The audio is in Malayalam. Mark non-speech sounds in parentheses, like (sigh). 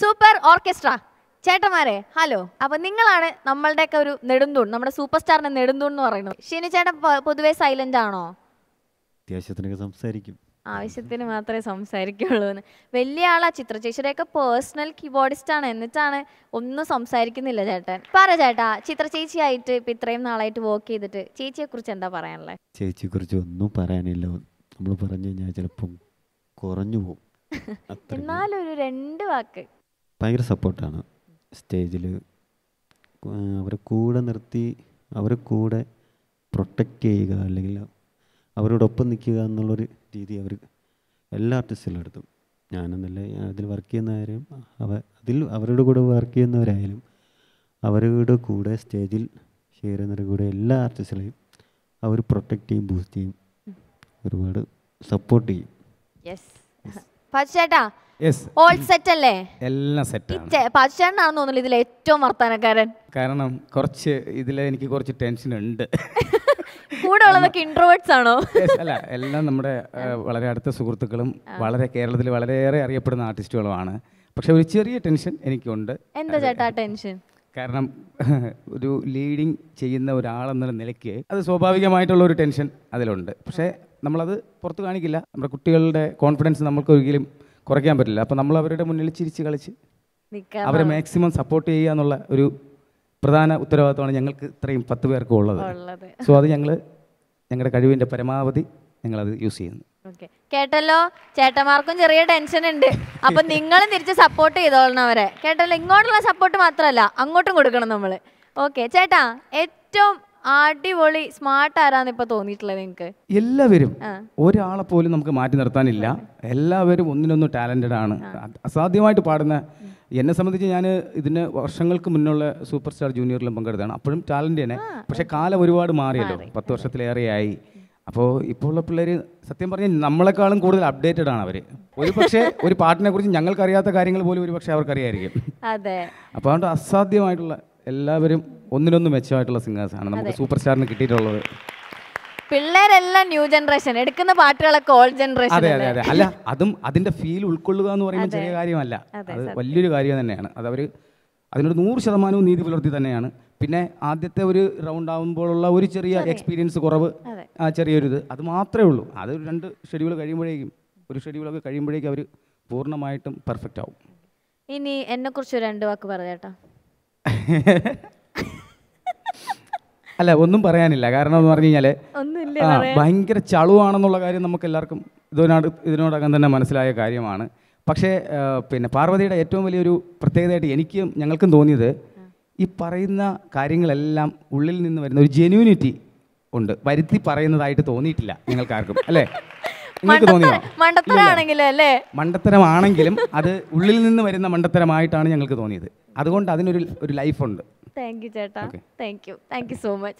സൂപ്പർ ഓർക്കസ്ട്ര ചേട്ടന്മാരെ ഹലോ അപ്പൊ നിങ്ങളാണ് നമ്മളുടെയൊക്കെ ഒരു നെടുന്തൂൺ നമ്മുടെ സൂപ്പർ സ്റ്റാറിന്റെ നെടുന്തൂൺ എന്ന് പറയുന്നത് ഷിനി ചേട്ടൻ പൊതുവേ സൈലന്റ് ആണോ സംസാരിക്കും ആവശ്യത്തിന് മാത്രമേ സംസാരിക്കുള്ളൂ എന്ന് വലിയ ആളാ ചിത്ര ചേച്ചിയുടെയൊക്കെ പേഴ്സണൽ കീബോർഡിസ്റ്റ് ആണ് എന്നിട്ടാണ് ഒന്നും സംസാരിക്കുന്നില്ല ചേട്ടൻ പറ ചേട്ടാ ചിത്ര ചേച്ചിയായിട്ട് ഇപ്പൊ ഇത്രയും നാളായിട്ട് വർക്ക് ചെയ്തിട്ട് ചേച്ചിയെ കുറിച്ച് എന്താ പറയാനുള്ളത് ചേച്ചിയെ കുറിച്ച് ഒന്നും പറയാനില്ല നമ്മൾ പറഞ്ഞു കഴിഞ്ഞാൽ ചിലപ്പം കുറഞ്ഞു പോകും (laughs) ഒരു രണ്ട് വാക്ക് ഭയങ്കര സപ്പോർട്ടാണ് സ്റ്റേജിൽ അവരെ കൂടെ നിർത്തി അവരെ കൂടെ പ്രൊട്ടക്റ്റ് ചെയ്യുക അല്ലെങ്കിൽ അവരോടൊപ്പം നിൽക്കുക എന്നുള്ളൊരു രീതി അവർ എല്ലാ ആർട്ടിസ്റ്റിലും എടുത്തു ഞാനെന്നല്ല അതിൽ വർക്ക് ചെയ്യുന്നവരും അവ അതിൽ അവരുടെ കൂടെ വർക്ക് ചെയ്യുന്നവരായാലും അവരുടെ കൂടെ സ്റ്റേജിൽ ഷെയർ ചെയ്യുന്നവരുടെ കൂടെ എല്ലാ ആർട്ടിസ്റ്റുകളെയും അവർ പ്രൊട്ടക്റ്റ് ചെയ്യും ബൂസ്റ്റ് ചെയ്യും ഒരുപാട് സപ്പോർട്ട് ചെയ്യും യെസ് (laughs) ചേട്ടാ ഓൾ സെറ്റ് അല്ലേ എല്ലാം സെറ്റ് പാചിച്ചേട്ടനാണെന്ന് തോന്നുന്നു ഇതിൽ ഏറ്റവും വർത്താനക്കാരൻ കാരണം കുറച്ച് ഇതിൽ എനിക്ക് കുറച്ച് ടെൻഷൻ ഉണ്ട് കൂടെ ഉള്ളതൊക്കെ ഇൻട്രോവേർട്സ് ആണോ അല്ല എല്ലാം നമ്മുടെ വളരെ അടുത്ത സുഹൃത്തുക്കളും വളരെ കേരളത്തിൽ വളരെയേറെ അറിയപ്പെടുന്ന ആർട്ടിസ്റ്റുകളുമാണ് പക്ഷെ ഒരു ചെറിയ ടെൻഷൻ എനിക്കുണ്ട് എന്താ ചേട്ടാ ടെൻഷൻ കാരണം (laughs) ഒരു ലീഡിങ് ചെയ്യുന്ന ഒരാളെന്ന നിലയ്ക്ക് അത് സ്വാഭാവികമായിട്ടുള്ള ഒരു ടെൻഷൻ അതിലുണ്ട് പക്ഷേ നമ്മളത് പുറത്ത് കാണിക്കില്ല നമ്മുടെ കുട്ടികളുടെ കോൺഫിഡൻസ് നമ്മൾക്ക് ഒരിക്കലും കുറയ്ക്കാൻ പറ്റില്ല അപ്പോൾ നമ്മൾ അവരുടെ മുന്നിൽ ചിരിച്ച് കളിച്ച് അവരെ മാക്സിമം സപ്പോർട്ട് ചെയ്യുക എന്നുള്ള ഒരു പ്രധാന ഉത്തരവാദിത്തമാണ് ഞങ്ങൾക്ക് ഇത്രയും പത്ത് പേർക്കും ഉള്ളത് സോ അത് ഞങ്ങൾ ഞങ്ങളുടെ കഴിവിൻ്റെ പരമാവധി ഞങ്ങളത് യൂസ് ചെയ്യുന്നു കേട്ടല്ലോ ചേട്ടന്മാർക്കും ചെറിയ ടെൻഷൻ ഉണ്ട് അപ്പൊ നിങ്ങളും തിരിച്ച് സപ്പോർട്ട് ചെയ്തോളണം അവരെ കേട്ടല്ലോ ഇങ്ങോട്ടുള്ള സപ്പോർട്ട് മാത്രമല്ല അങ്ങോട്ടും കൊടുക്കണം നമ്മൾ ഓക്കെ ചേട്ടാ ഏറ്റവും അടിപൊളി സ്മാർട്ട് ആരാന്ന് ഇപ്പൊ തോന്നിയിട്ടുള്ളത് നിങ്ങക്ക് എല്ലാവരും ഒരാളെ പോലും നമുക്ക് മാറ്റി നിർത്താനില്ല എല്ലാവരും ഒന്നിനൊന്ന് ടാലന്റഡ് ആണ് അസാധ്യമായിട്ട് പാടുന്ന എന്നെ സംബന്ധിച്ച് ഞാൻ ഇതിന് വർഷങ്ങൾക്ക് മുന്നുള്ള സൂപ്പർ സ്റ്റാർ ജൂനിയറിലും പങ്കെടുത്താണ് അപ്പോഴും ടാലന്റ് തന്നെ പക്ഷെ കാലം ഒരുപാട് മാറിയല്ലോ പത്ത് വർഷത്തിലേറെയായി അപ്പോൾ ഇപ്പോൾ ഉള്ള പിള്ളേർ സത്യം പറഞ്ഞാൽ നമ്മളെക്കാളും കൂടുതൽ അപ്ഡേറ്റഡ് ആണ് അവർ ഒരു പക്ഷേ ഒരു പാട്ടിനെ കുറിച്ച് ഞങ്ങൾക്കറിയാത്ത കാര്യങ്ങൾ പോലും ഒരു പക്ഷേ അവർക്കറിയായിരിക്കും അതെ അപ്പോൾ അതുകൊണ്ട് അസാധ്യമായിട്ടുള്ള എല്ലാവരും ഒന്നിനൊന്ന് മെച്ചമായിട്ടുള്ള സിംഗേഴ്സാണ് നമുക്ക് സൂപ്പർ സ്റ്റാറിന് കിട്ടിയിട്ടുള്ളത് പിള്ളേരെല്ലാം ന്യൂ ജനറേഷൻ എടുക്കുന്ന പാട്ടുകളൊക്കെ ഓൾഡ് ജനറേഷൻ അതെ അതെ അതെ അല്ല അതും അതിന്റെ ഫീൽ ഉൾക്കൊള്ളുക എന്ന് പറയുമ്പോൾ ചെറിയ കാര്യമല്ല അത് വലിയൊരു കാര്യം തന്നെയാണ് അത് അവർ അതിനൊരു നൂറ് ശതമാനവും നീതി പുലർത്തി തന്നെയാണ് പിന്നെ ആദ്യത്തെ ഒരു റൗണ്ട് ആകുമ്പോഴുള്ള ഒരു ചെറിയ എക്സ്പീരിയൻസ് കുറവ് ആ ചെറിയൊരിത് അത് മാത്രമേ ഉള്ളൂ അത് രണ്ട് ഷെഡ്യൂൾ കഴിയുമ്പോഴേക്കും ഒരു ഷെഡ്യൂളൊക്കെ കഴിയുമ്പോഴേക്കും അവർ പൂർണ്ണമായിട്ടും പെർഫെക്റ്റ് ആവും ഇനി എന്നെക്കുറിച്ച് രണ്ട് വാക്ക് പറയാം അല്ല ഒന്നും പറയാനില്ല കാരണം എന്ന് പറഞ്ഞു കഴിഞ്ഞാൽ ഭയങ്കര ചളുവാണെന്നുള്ള കാര്യം നമുക്ക് എല്ലാവർക്കും ഇതിനോട് ഇതിനോടകം തന്നെ മനസ്സിലായ കാര്യമാണ് പക്ഷേ പിന്നെ പാർവതിയുടെ ഏറ്റവും വലിയൊരു പ്രത്യേകതയായിട്ട് എനിക്കും ഞങ്ങൾക്കും തോന്നിയത് ഈ പറയുന്ന കാര്യങ്ങളെല്ലാം ഉള്ളിൽ നിന്ന് വരുന്ന ഒരു ജെന്യൂനിറ്റി ഉണ്ട് വരുത്തി പറയുന്നതായിട്ട് തോന്നിയിട്ടില്ല നിങ്ങൾക്കാർക്കും അല്ലേ നിങ്ങൾക്ക് അല്ലേ മണ്ടത്തരമാണെങ്കിലും അത് ഉള്ളിൽ നിന്ന് വരുന്ന മണ്ടത്തരമായിട്ടാണ് ഞങ്ങൾക്ക് തോന്നിയത് അതുകൊണ്ട് അതിനൊരു ഒരു ഉണ്ട് താങ്ക് യു ചേട്ടാ thank you thank you so much